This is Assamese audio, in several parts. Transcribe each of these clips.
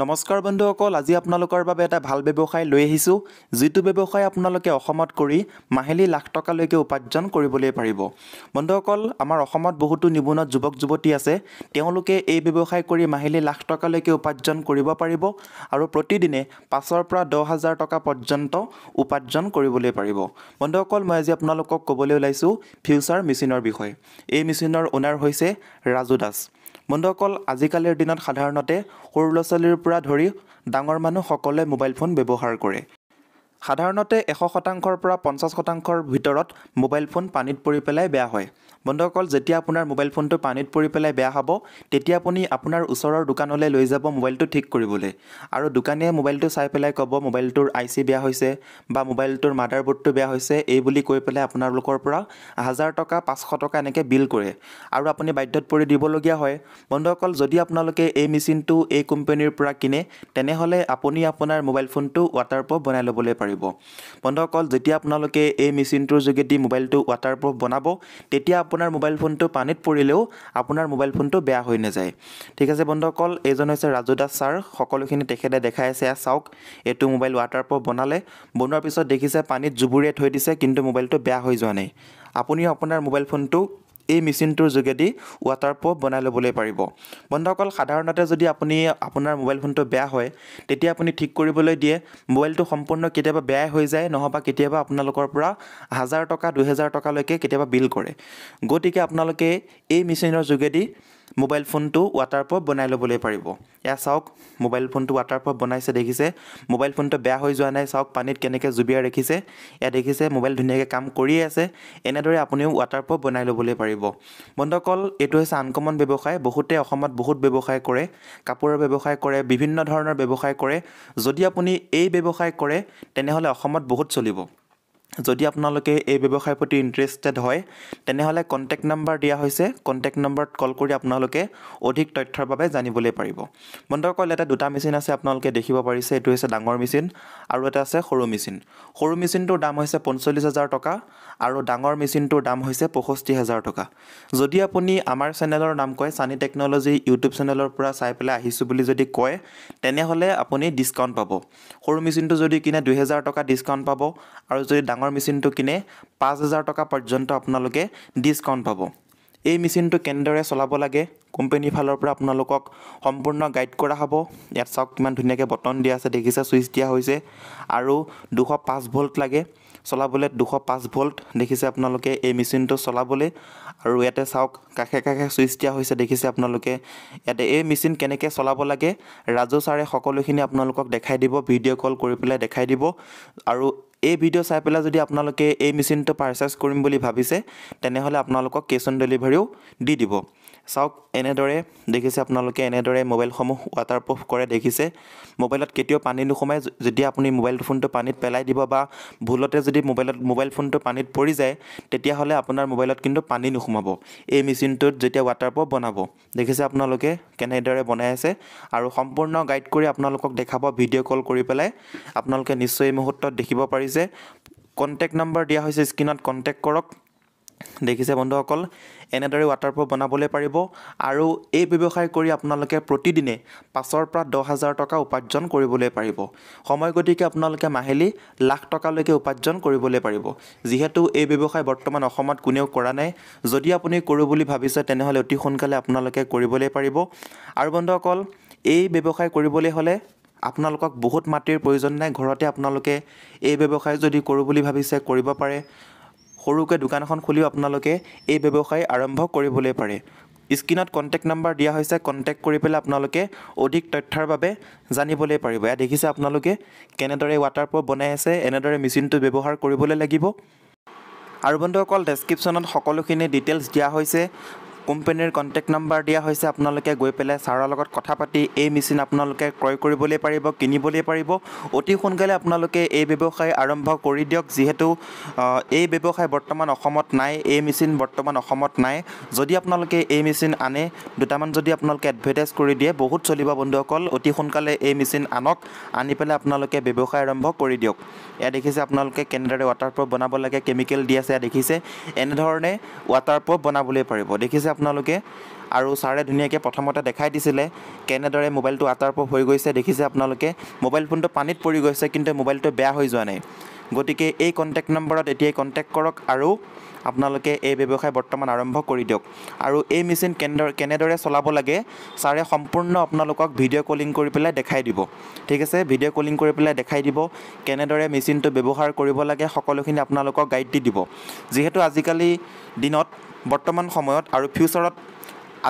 নমস্কাৰ বন্ধুসকল আজি আপোনালোকৰ বাবে এটা ভাল ব্যৱসায় লৈ আহিছোঁ যিটো ব্যৱসায় আপোনালোকে অসমত কৰি মাহিলী লাখ টকালৈকে উপাৰ্জন কৰিবলৈ পাৰিব বন্ধুসকল আমাৰ অসমত বহুতো নিবনুৱা যুৱক যুৱতী আছে তেওঁলোকে এই ব্যৱসায় কৰি মাহিলী লাখ টকালৈকে উপাৰ্জন কৰিব পাৰিব আৰু প্ৰতিদিনে পাঁচৰ পৰা দহ হাজাৰ টকা পৰ্যন্ত উপাৰ্জন কৰিবলৈ পাৰিব বন্ধুসকল মই আজি আপোনালোকক ক'বলৈ ওলাইছোঁ ফিউচাৰ মেচিনৰ বিষয়ে এই মেচিনৰ অ'নাৰ হৈছে ৰাজু দাস বন্ধুসকল আজিকালিৰ দিনত সাধাৰণতে সৰু ল'ৰা ছোৱালীৰ পৰা ধৰি ডাঙৰ মানুহ সকলোৱে মোবাইল ফোন ব্যৱহাৰ কৰে সাধাৰণতে এশ শতাংশৰ পৰা পঞ্চাছ শতাংশৰ ভিতৰত মোবাইল ফোন পানীত পৰি পেলাই বেয়া হয় বন্ধুসকল যেতিয়া আপোনাৰ মোবাইল ফোনটো পানীত পৰি পেলাই বেয়া হ'ব তেতিয়া আপুনি আপোনাৰ ওচৰৰ দোকানলৈ লৈ যাব মোবাইলটো ঠিক কৰিবলৈ আৰু দোকানীয়ে মোবাইলটো চাই পেলাই ক'ব মোবাইলটোৰ আই চি বেয়া হৈছে বা মোবাইলটোৰ মাডাৰ বোৰ্ডটো বেয়া হৈছে এই বুলি কৈ পেলাই আপোনালোকৰ পৰা হাজাৰ টকা পাঁচশ টকা এনেকৈ বিল কৰে আৰু আপুনি বাধ্যত পৰি দিবলগীয়া হয় বন্ধুসকল যদি আপোনালোকে এই মেচিনটো এই কোম্পেনীৰ পৰা কিনে তেনেহ'লে আপুনি আপোনাৰ মোবাইল ফোনটো ৱাটাৰ প্ৰুফ বনাই ল'বলৈ পাৰিব পাৰিব বন্ধুসকল যেতিয়া আপোনালোকে এই মেচিনটোৰ যোগেদি মোবাইলটো ৱাটাৰপ্ৰুফ বনাব তেতিয়া আপোনাৰ মোবাইল ফোনটো পানীত পৰিলেও আপোনাৰ মোবাইল ফোনটো বেয়া হৈ নাযায় ঠিক আছে বন্ধুসকল এইজন হৈছে ৰাজু দাস ছাৰ সকলোখিনি তেখেতে দেখাই আছে চাওক এইটো মোবাইল ৱাটাৰপ্ৰুফ বনালে বনোৱাৰ পিছত দেখিছে পানীত জুবুৰিয়ে থৈ দিছে কিন্তু মোবাইলটো বেয়া হৈ যোৱা নাই আপুনিও আপোনাৰ মোবাইল ফোনটো এই মেচিনটোৰ যোগেদি ৱাটাৰ প্ৰুফ বনাই ল'বলৈ পাৰিব বন্ধুসকল সাধাৰণতে যদি আপুনি আপোনাৰ মোবাইল ফোনটো বেয়া হয় তেতিয়া আপুনি ঠিক কৰিবলৈ দিয়ে মোবাইলটো সম্পূৰ্ণ কেতিয়াবা বেয়াই হৈ যায় নহ'বা কেতিয়াবা আপোনালোকৰ পৰা হাজাৰ টকা দুহেজাৰ টকালৈকে কেতিয়াবা বিল কৰে গতিকে আপোনালোকে এই মেচিনৰ যোগেদি মোবাইল ফোনটো ৱাটাৰ প্ৰুফ বনাই ল'বলৈ পাৰিব এয়া চাওক মোবাইল ফোনটো ৱাটাৰ প্ৰুফ বনাইছে দেখিছে মোবাইল ফোনটো বেয়া হৈ যোৱা নাই চাওক পানীত কেনেকৈ জুবিয়াই ৰাখিছে এয়া দেখিছে মোবাইল ধুনীয়াকৈ কাম কৰিয়ে আছে এনেদৰে আপুনিও ৱাটাৰ প্ৰুফ বনাই ল'বলৈ পাৰিব বন্ধুসকল এইটো হৈছে আনকমন ব্যৱসায় বহুতে অসমত বহুত ব্যৱসায় কৰে কাপোৰৰ ব্যৱসায় কৰে বিভিন্ন ধৰণৰ ব্যৱসায় কৰে যদি আপুনি এই ব্যৱসায় কৰে তেনেহ'লে অসমত বহুত চলিব যদি আপোনালোকে এই ব্যৱসায়ৰ প্ৰতি ইণ্টাৰেষ্টেড হয় তেনেহ'লে কণ্টেক্ট নাম্বাৰ দিয়া হৈছে কণ্টেক্ট নাম্বাৰত কল কৰি আপোনালোকে অধিক তথ্যৰ বাবে জানিবলৈ পাৰিব বন্ধুসকল এটা দুটা মেচিন আছে আপোনালোকে দেখিব পাৰিছে এইটো হৈছে ডাঙৰ মেচিন আৰু এটা আছে সৰু মেচিন সৰু মেচিনটোৰ দাম হৈছে পঞ্চল্লিছ হাজাৰ টকা আৰু ডাঙৰ মেচিনটোৰ দাম হৈছে পয়ষষ্ঠি হাজাৰ টকা যদি আপুনি আমাৰ চেনেলৰ নাম কয় ছানী টেকন'লজি ইউটিউব চেনেলৰ পৰা চাই পেলাই আহিছোঁ বুলি যদি কয় তেনেহ'লে আপুনি ডিছকাউণ্ট পাব সৰু মেচিনটো যদি কিনে দুহেজাৰ টকা ডিছকাউণ্ট পাব আৰু যদি ডাঙৰ ডাঙৰ মেচিনটো কিনে পাঁচ হাজাৰ টকা পৰ্যন্ত আপোনালোকে ডিছকাউণ্ট পাব এই মেচিনটো কেনেদৰে চলাব লাগে কোম্পেনীৰ ফালৰ পৰা আপোনালোকক সম্পূৰ্ণ গাইড কৰা হ'ব ইয়াত চাওক কিমান ধুনীয়াকৈ বটন দিয়া আছে দেখিছে ছুইচ দিয়া হৈছে আৰু দুশ পাঁচ ভল্ট লাগে চলাবলৈ দুশ পাঁচ ভল্ট দেখিছে আপোনালোকে এই মেচিনটো চলাবলৈ আৰু ইয়াতে চাওক কাষে কাষে ছুইচ দিয়া হৈছে দেখিছে আপোনালোকে ইয়াতে এই মেচিন কেনেকৈ চলাব লাগে ৰাজু ছাৰে সকলোখিনি আপোনালোকক দেখাই দিব ভিডিঅ' কল কৰি পেলাই দেখাই দিব আৰু এই ভিডিঅ' চাই পেলাই যদি আপোনালোকে এই মেচিনটো পাৰ্চেছ কৰিম বুলি ভাবিছে তেনেহ'লে আপোনালোকক কেছ অন ডেলিভাৰীও দি দিব চাওক এনেদৰে দেখিছে আপোনালোকে এনেদৰে মোবাইলসমূহ ৱাটাৰপ্ৰুফ কৰে দেখিছে মোবাইলত কেতিয়াও পানী নোসোমায় যেতিয়া আপুনি মোবাইল ফোনটো পানীত পেলাই দিব বা ভুলতে যদি মোবাইলত মোবাইল ফোনটো পানীত পৰি যায় তেতিয়াহ'লে আপোনাৰ মোবাইলত কিন্তু পানী নোসোমাব এই মেচিনটোত যেতিয়া ৱাটাৰপ্ৰুফ বনাব দেখিছে আপোনালোকে কেনেদৰে বনাই আছে আৰু সম্পূৰ্ণ গাইড কৰি আপোনালোকক দেখাব ভিডিঅ' কল কৰি পেলাই আপোনালোকে নিশ্চয় এই মুহূৰ্তত দেখিব পাৰিছে কণ্টেক্ট নম্বৰ দিয়া হৈছে স্ক্ৰীণত কণ্টেক্ট কৰক দেখিছে বন্ধুসকল এনেদৰে ৱাটাৰপ্ৰুফ বনাবলৈ পাৰিব আৰু এই ব্যৱসায় কৰি আপোনালোকে প্ৰতিদিনে পাঁচৰ পৰা দহ হাজাৰ টকা উপাৰ্জন কৰিবলৈ পাৰিব সময় গতিকে আপোনালোকে মাহিলী লাখ টকালৈকে উপাৰ্জন কৰিবলৈ পাৰিব যিহেতু এই ব্যৱসায় বৰ্তমান অসমত কোনেও কৰা নাই যদি আপুনি কৰোঁ বুলি ভাবিছে তেনেহ'লে অতি সোনকালে আপোনালোকে কৰিবলৈ পাৰিব আৰু বন্ধুসকল এই ব্যৱসায় কৰিবলৈ হ'লে আপোনালোকক বহুত মাটিৰ প্ৰয়োজন নাই ঘৰতে আপোনালোকে এই ব্যৱসায় যদি কৰোঁ বুলি ভাবিছে কৰিব পাৰে সৰুকৈ দোকান এখন খুলিও আপোনালোকে এই ব্যৱসায় আৰম্ভ কৰিবলৈ পাৰে স্ক্ৰীণত কণ্টেক্ট নাম্বাৰ দিয়া হৈছে কণ্টেক্ট কৰি পেলাই আপোনালোকে অধিক তথ্যৰ বাবে জানিবলৈ পাৰিব ইয়াত দেখিছে আপোনালোকে কেনেদৰে ৱাটাৰ প্ৰুফ বনাই আছে এনেদৰে মেচিনটো ব্যৱহাৰ কৰিবলৈ লাগিব আৰু বন্ধুসকল ডেছক্ৰিপশ্যনত সকলোখিনি ডিটেইলছ দিয়া হৈছে কোম্পানীৰ কণ্টেক্ট নম্বৰ দিয়া হৈছে আপোনালোকে গৈ পেলাই ছাৰৰ লগত কথা পাতি এই মেচিন আপোনালোকে ক্ৰয় কৰিবলৈ পাৰিব কিনিবলৈ পাৰিব অতি সোনকালে আপোনালোকে এই ব্যৱসায় আৰম্ভ কৰি দিয়ক যিহেতু এই ব্যৱসায় বৰ্তমান অসমত নাই এই মেচিন বৰ্তমান অসমত নাই যদি আপোনালোকে এই মেচিন আনে দুটামান যদি আপোনালোকে এডভাৰ্টাইজ কৰি দিয়ে বহুত চলিব বন্ধুসকল অতি সোনকালে এই মেচিন আনক আনি পেলাই আপোনালোকে ব্যৱসায় আৰম্ভ কৰি দিয়ক এয়া দেখিছে আপোনালোকে কেনেদৰে ৱাটাৰ প্ৰুফ বনাব লাগে কেমিকেল দি আছে এয়া দেখিছে এনেধৰণে ৱাটাৰ প্ৰুফ বনাবলৈ পাৰিব দেখিছে আপোনালোকে আৰু ছাৰে ধুনীয়াকৈ প্ৰথমতে দেখাই দিছিলে কেনেদৰে মোবাইলটো আঁতৰ পৰা হৈ গৈছে দেখিছে আপোনালোকে মোবাইল ফোনটো পানীত পৰি গৈছে কিন্তু মোবাইলটো বেয়া হৈ যোৱা নাই গতিকে এই কণ্টেক্ট নম্বৰত এতিয়াই কণ্টেক্ট কৰক আৰু আপোনালোকে এই ব্যৱসায় বৰ্তমান আৰম্ভ কৰি দিয়ক আৰু এই মেচিন কেনেদৰে কেনেদৰে চলাব লাগে ছাৰে সম্পূৰ্ণ আপোনালোকক ভিডিঅ' কলিং কৰি পেলাই দেখাই দিব ঠিক আছে ভিডিঅ' কলিং কৰি পেলাই দেখাই দিব কেনেদৰে মেচিনটো ব্যৱহাৰ কৰিব লাগে সকলোখিনি আপোনালোকক গাইড দি দিব যিহেতু আজিকালি দিনত বৰ্তমান সময়ত আৰু ফিউচাৰত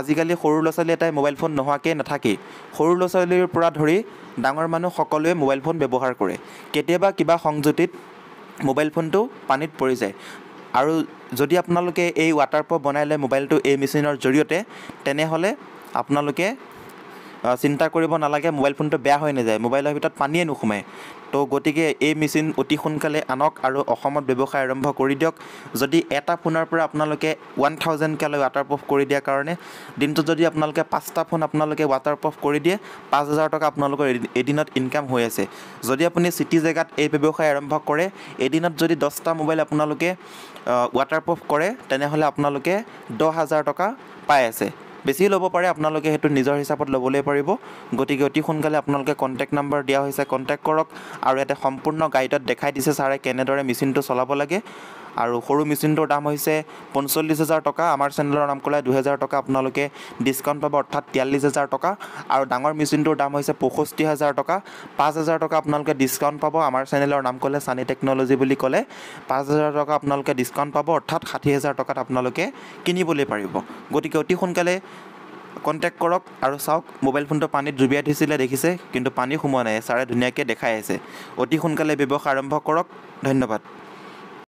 আজিকালি সৰু ল'ৰা ছোৱালী এটাই মোবাইল ফোন নোহোৱাকৈ নাথাকেই সৰু ল'ৰা ছোৱালীৰ পৰা ধৰি ডাঙৰ মানুহ সকলোৱে মোবাইল ফোন ব্যৱহাৰ কৰে কেতিয়াবা কিবা সংযুতিত মোবাইল ফোনটো পানীত পৰি যায় আৰু যদি আপোনালোকে এই ৱাটাৰ প্ৰুফ বনাই লয় মোবাইলটো এই মেচিনৰ জৰিয়তে তেনেহ'লে আপোনালোকে চিন্তা কৰিব নালাগে মোবাইল ফোনটো বেয়া হৈ নাযায় মোবাইলৰ ভিতৰত পানীয়ে নোসোমায় তো গতিকে এই মেচিন অতি সোনকালে আনক আৰু অসমত ব্যৱসায় আৰম্ভ কৰি দিয়ক যদি এটা ফোনৰ পৰা আপোনালোকে ওৱান থাউজেণ্ডকে লৈ ৱাটাৰ প্ৰুফ কৰি দিয়াৰ কাৰণে দিনটোত যদি আপোনালোকে পাঁচটা ফোন আপোনালোকে ৱাটাৰ প্ৰুফ কৰি দিয়ে পাঁচ হাজাৰ টকা আপোনালোকৰ এদিনত ইনকাম হৈ আছে যদি আপুনি চিটি জেগাত এই ব্যৱসায় আৰম্ভ কৰে এদিনত যদি দহটা মোবাইল আপোনালোকে ৱাটাৰ প্ৰুফ কৰে তেনেহ'লে আপোনালোকে দহ হাজাৰ টকা পাই আছে বেছি ল'ব পাৰে আপোনালোকে সেইটো নিজৰ হিচাপত ল'বলৈ পাৰিব গতিকে অতি সোনকালে আপোনালোকে কণ্টেক্ট নাম্বাৰ দিয়া হৈছে কণ্টেক্ট কৰক আৰু ইয়াতে সম্পূৰ্ণ গাইডত দেখাই দিছে ছাৰে কেনেদৰে মেচিনটো চলাব লাগে আৰু সৰু মেচিনটোৰ দাম হৈছে পঞ্চল্লিছ হাজাৰ টকা আমাৰ চেনেলৰ নাম ক'লে দুহেজাৰ টকা আপোনালোকে ডিছকাউণ্ট পাব অৰ্থাৎ তিয়াল্লিছ হাজাৰ টকা আৰু ডাঙৰ মেচিনটোৰ দাম হৈছে পয়ষষ্ঠি হাজাৰ টকা পাঁচ হাজাৰ টকা আপোনালোকে ডিছকাউণ্ট পাব আমাৰ চেনেলৰ নাম ক'লে ছানি টেকনলজি বুলি ক'লে পাঁচ হাজাৰ টকা আপোনালোকে ডিছকাউণ্ট পাব অৰ্থাৎ ষাঠি হাজাৰ টকাত আপোনালোকে কিনিবলৈ পাৰিব গতিকে অতি সোনকালে কণ্টেক্ট কৰক আৰু চাওক মোবাইল ফোনটো পানীত জুবিয়াই থৈছিলে দেখিছে কিন্তু পানী সোমোৱা নাই ছাৰে ধুনীয়াকৈ দেখাই আছে অতি সোনকালে ব্যৱসায় আৰম্ভ কৰক ধন্যবাদ